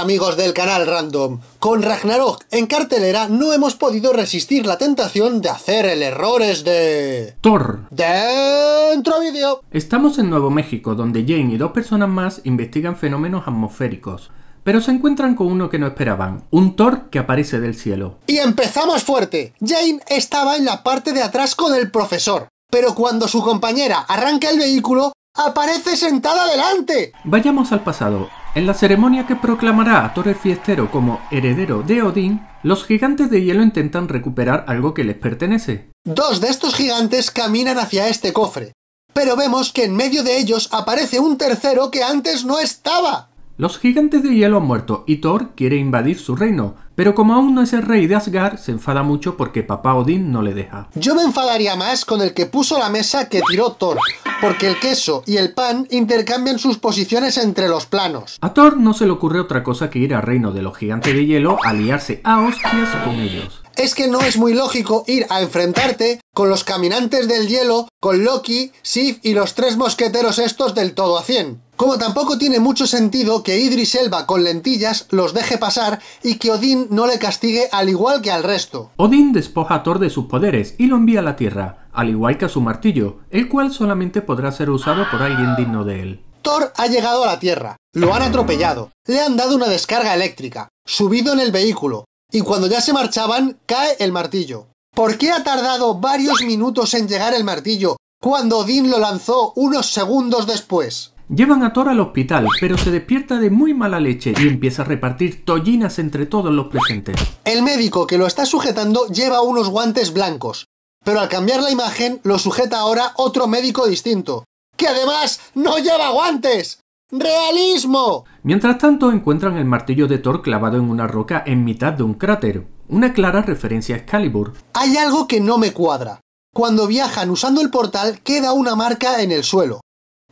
amigos del canal Random, con Ragnarok en cartelera no hemos podido resistir la tentación de hacer el errores de... Thor. Dentro vídeo. Estamos en Nuevo México, donde Jane y dos personas más investigan fenómenos atmosféricos, pero se encuentran con uno que no esperaban, un Thor que aparece del cielo. Y empezamos fuerte. Jane estaba en la parte de atrás con el profesor, pero cuando su compañera arranca el vehículo, aparece sentada delante. Vayamos al pasado. En la ceremonia que proclamará a Thor el Fiestero como heredero de Odín, los gigantes de hielo intentan recuperar algo que les pertenece. Dos de estos gigantes caminan hacia este cofre, pero vemos que en medio de ellos aparece un tercero que antes no estaba. Los gigantes de hielo han muerto y Thor quiere invadir su reino, pero como aún no es el rey de Asgard, se enfada mucho porque papá Odín no le deja. Yo me enfadaría más con el que puso la mesa que tiró Thor, porque el queso y el pan intercambian sus posiciones entre los planos. A Thor no se le ocurre otra cosa que ir al reino de los gigantes de hielo a liarse a hostias con ellos. Es que no es muy lógico ir a enfrentarte con los caminantes del hielo, con Loki, Sif y los tres mosqueteros estos del todo a 100. Como tampoco tiene mucho sentido que Idris Elba con lentillas los deje pasar y que Odín no le castigue al igual que al resto. Odín despoja a Thor de sus poderes y lo envía a la Tierra al igual que a su martillo, el cual solamente podrá ser usado por alguien digno de él. Thor ha llegado a la Tierra, lo han atropellado, le han dado una descarga eléctrica, subido en el vehículo, y cuando ya se marchaban, cae el martillo. ¿Por qué ha tardado varios minutos en llegar el martillo cuando Odin lo lanzó unos segundos después? Llevan a Thor al hospital, pero se despierta de muy mala leche y empieza a repartir tollinas entre todos los presentes. El médico que lo está sujetando lleva unos guantes blancos, pero al cambiar la imagen, lo sujeta ahora otro médico distinto, que además no lleva guantes. ¡Realismo! Mientras tanto, encuentran el martillo de Thor clavado en una roca en mitad de un cráter, una clara referencia a Excalibur. Hay algo que no me cuadra. Cuando viajan usando el portal, queda una marca en el suelo,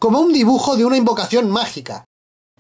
como un dibujo de una invocación mágica.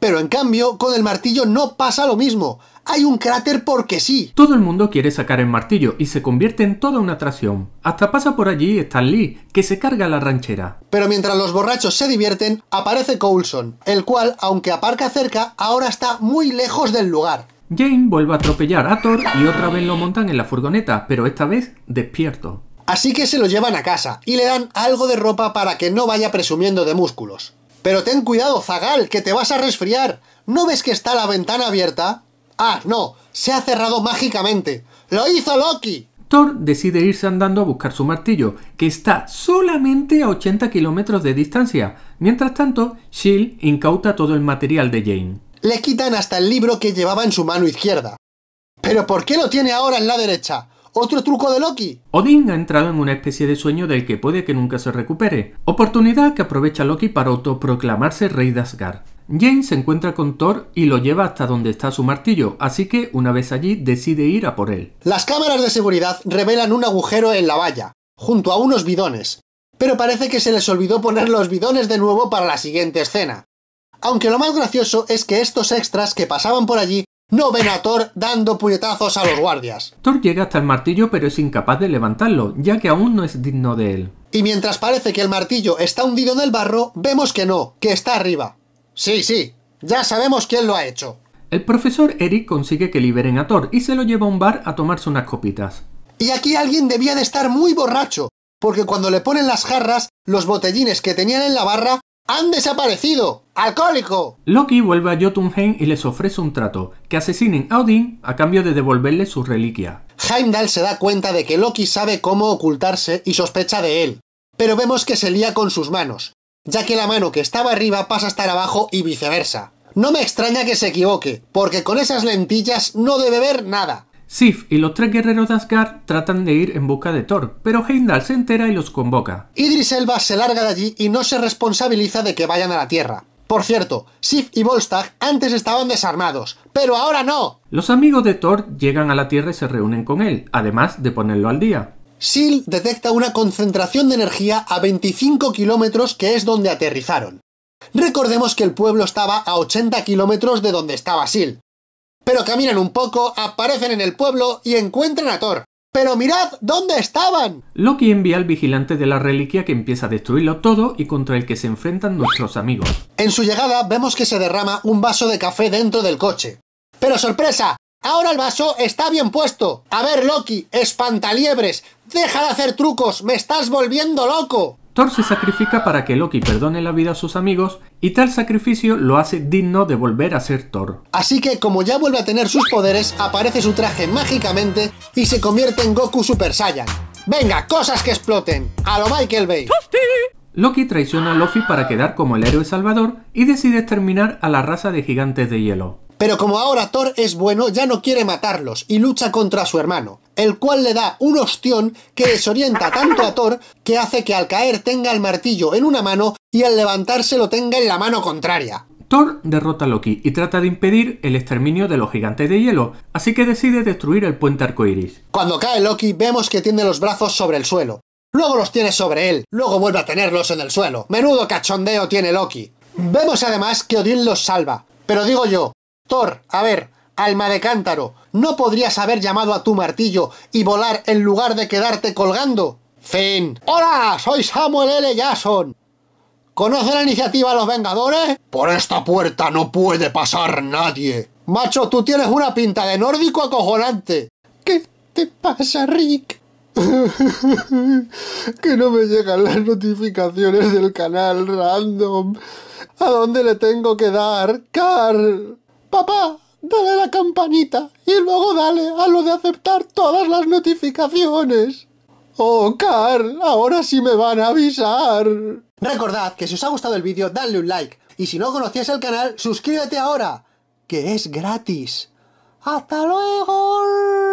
Pero en cambio, con el martillo no pasa lo mismo. Hay un cráter porque sí. Todo el mundo quiere sacar el martillo y se convierte en toda una atracción. Hasta pasa por allí Stan Lee, que se carga la ranchera. Pero mientras los borrachos se divierten, aparece Coulson, el cual, aunque aparca cerca, ahora está muy lejos del lugar. Jane vuelve a atropellar a Thor y otra vez lo montan en la furgoneta, pero esta vez despierto. Así que se lo llevan a casa y le dan algo de ropa para que no vaya presumiendo de músculos. Pero ten cuidado, Zagal, que te vas a resfriar. ¿No ves que está la ventana abierta? Ah, no, se ha cerrado mágicamente. ¡Lo hizo Loki! Thor decide irse andando a buscar su martillo, que está solamente a 80 kilómetros de distancia. Mientras tanto, Shield incauta todo el material de Jane. Le quitan hasta el libro que llevaba en su mano izquierda. ¿Pero por qué lo tiene ahora en la derecha? ¡Otro truco de Loki! Odín ha entrado en una especie de sueño del que puede que nunca se recupere, oportunidad que aprovecha Loki para autoproclamarse rey de Asgard. Jane se encuentra con Thor y lo lleva hasta donde está su martillo, así que una vez allí decide ir a por él. Las cámaras de seguridad revelan un agujero en la valla, junto a unos bidones, pero parece que se les olvidó poner los bidones de nuevo para la siguiente escena. Aunque lo más gracioso es que estos extras que pasaban por allí no ven a Thor dando puñetazos a los guardias. Thor llega hasta el martillo pero es incapaz de levantarlo, ya que aún no es digno de él. Y mientras parece que el martillo está hundido en el barro, vemos que no, que está arriba. Sí, sí, ya sabemos quién lo ha hecho. El profesor Eric consigue que liberen a Thor y se lo lleva a un bar a tomarse unas copitas. Y aquí alguien debía de estar muy borracho, porque cuando le ponen las jarras, los botellines que tenían en la barra ¡Han desaparecido! ¡Alcohólico! Loki vuelve a Jotunheim y les ofrece un trato, que asesinen a Odin a cambio de devolverle su reliquia. Heimdall se da cuenta de que Loki sabe cómo ocultarse y sospecha de él, pero vemos que se lía con sus manos, ya que la mano que estaba arriba pasa a estar abajo y viceversa. No me extraña que se equivoque, porque con esas lentillas no debe ver nada. Sif y los tres guerreros de Asgard tratan de ir en busca de Thor, pero Heimdall se entera y los convoca. Idris Elba se larga de allí y no se responsabiliza de que vayan a la Tierra. Por cierto, Sif y Volstagg antes estaban desarmados, pero ahora no. Los amigos de Thor llegan a la Tierra y se reúnen con él, además de ponerlo al día. Sif detecta una concentración de energía a 25 kilómetros que es donde aterrizaron. Recordemos que el pueblo estaba a 80 kilómetros de donde estaba SEAL, pero caminan un poco, aparecen en el pueblo y encuentran a Thor. ¡Pero mirad dónde estaban! Loki envía al vigilante de la reliquia que empieza a destruirlo todo y contra el que se enfrentan nuestros amigos. En su llegada vemos que se derrama un vaso de café dentro del coche. ¡Pero sorpresa! Ahora el vaso está bien puesto. A ver, Loki, espantaliebres, deja de hacer trucos, me estás volviendo loco. Thor se sacrifica para que Loki perdone la vida a sus amigos y tal sacrificio lo hace digno de volver a ser Thor. Así que como ya vuelve a tener sus poderes, aparece su traje mágicamente y se convierte en Goku Super Saiyan. ¡Venga, cosas que exploten! ¡A lo Michael Bay! Loki traiciona a Luffy para quedar como el héroe salvador y decide exterminar a la raza de gigantes de hielo. Pero como ahora Thor es bueno, ya no quiere matarlos y lucha contra su hermano, el cual le da un ostión que desorienta tanto a Thor que hace que al caer tenga el martillo en una mano y al levantarse lo tenga en la mano contraria. Thor derrota a Loki y trata de impedir el exterminio de los gigantes de hielo, así que decide destruir el puente arcoiris. Cuando cae Loki, vemos que tiene los brazos sobre el suelo. Luego los tiene sobre él, luego vuelve a tenerlos en el suelo. Menudo cachondeo tiene Loki. Vemos además que Odín los salva. Pero digo yo, a ver, alma de cántaro, ¿no podrías haber llamado a tu martillo y volar en lugar de quedarte colgando? Fin. Hola, soy Samuel L. Jason. ¿Conoce la iniciativa Los Vengadores? Por esta puerta no puede pasar nadie. Macho, tú tienes una pinta de nórdico acojonante. ¿Qué te pasa, Rick? que no me llegan las notificaciones del canal random. ¿A dónde le tengo que dar, Carl? Papá, dale la campanita y luego dale a lo de aceptar todas las notificaciones. Oh, Carl, ahora sí me van a avisar. Recordad que si os ha gustado el vídeo, dadle un like. Y si no conocías el canal, suscríbete ahora, que es gratis. ¡Hasta luego!